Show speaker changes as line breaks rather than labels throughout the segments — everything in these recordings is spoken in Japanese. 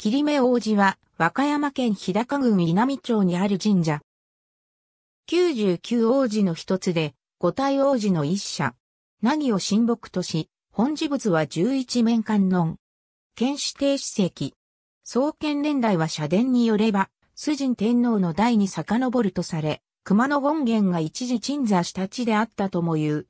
霧目王子は、和歌山県日高郡稲美町にある神社。九十九王子の一つで、五体王子の一社。何を神木とし、本寺仏は十一面観音。県指定史跡。創建年代は社殿によれば、崇神天皇の代に遡るとされ、熊野権現が一時鎮座した地であったとも言う。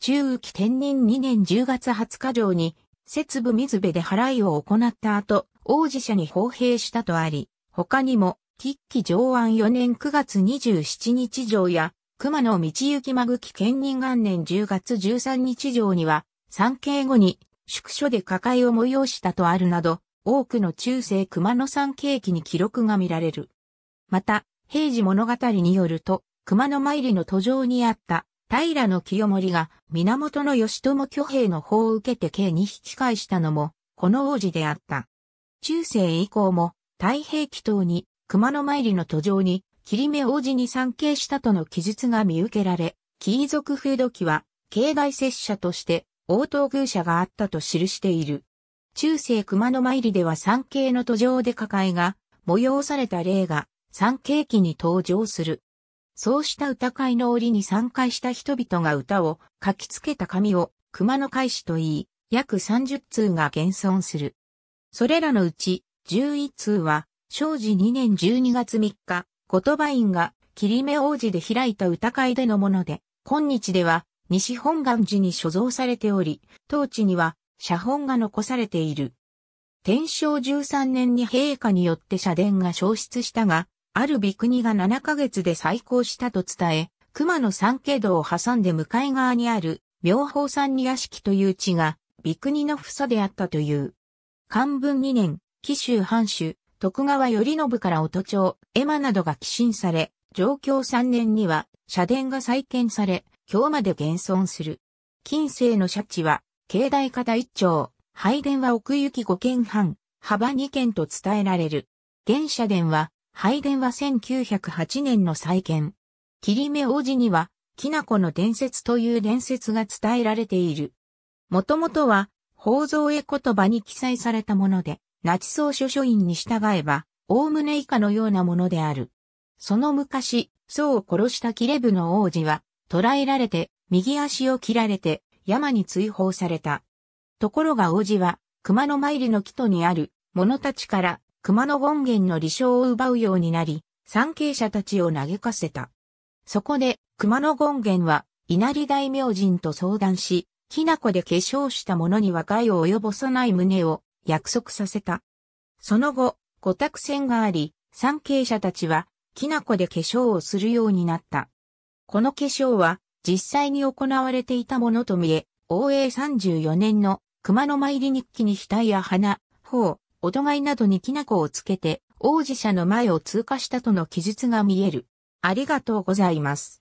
中雨期天人2年10月20日上に、節部水辺で払いを行った後、王子社に奉兵したとあり、他にも、喫起上安4年9月27日上や、熊野道行間口兼任元年10月13日上には、三景後に宿所で火えを催したとあるなど、多くの中世熊野山景気に記録が見られる。また、平時物語によると、熊野参りの途上にあった平の清盛が源義朝挙兵の法を受けて計に引き返したのも、この王子であった。中世以降も太平祈祷に熊野参りの途上に切目王子に参詣したとの記述が見受けられ、貴族風土記は境内拙者として応答偶者があったと記している。中世熊野参りでは参詣の途上で抱えが催された例が参詣記に登場する。そうした歌会の折に参加した人々が歌を書きつけた紙を熊野会史と言い、約30通が現存する。それらのうち、11通は、正治2年12月3日、言葉院が、桐目王子で開いた歌会でのもので、今日では、西本願寺に所蔵されており、当地には、写本が残されている。天正13年に陛下によって社殿が消失したが、ある美国が7ヶ月で再興したと伝え、熊野三景堂を挟んで向かい側にある、妙法三に屋敷という地が、美国の房であったという。漢文2年、紀州藩主、徳川頼信から音町、絵馬などが寄進され、上京3年には、社殿が再建され、今日まで現存する。近世の社地は、境内方一丁、拝殿は奥行き5軒半、幅2軒と伝えられる。現社殿は、拝殿は1908年の再建。霧目王子には、きなこの伝説という伝説が伝えられている。もともとは、宝蔵絵言葉に記載されたもので、ナチ総書書院に従えば、おおむね以下のようなものである。その昔、僧を殺したキレブの王子は、捕らえられて、右足を切られて、山に追放された。ところが王子は、熊の参りの木戸にある者たちから熊の権限の理想を奪うようになり、参詣者たちを嘆かせた。そこで熊の権限は稲荷大明神と相談し、きなこで化粧した者には害を及ぼさない旨を約束させた。その後、五託船があり、参詣者たちは、きなこで化粧をするようになった。この化粧は、実際に行われていたものと見え、応永34年の熊の参り日記に額や花、頬、おどがいなどにきなこをつけて、王子者の前を通過したとの記述が見える。ありがとうございます。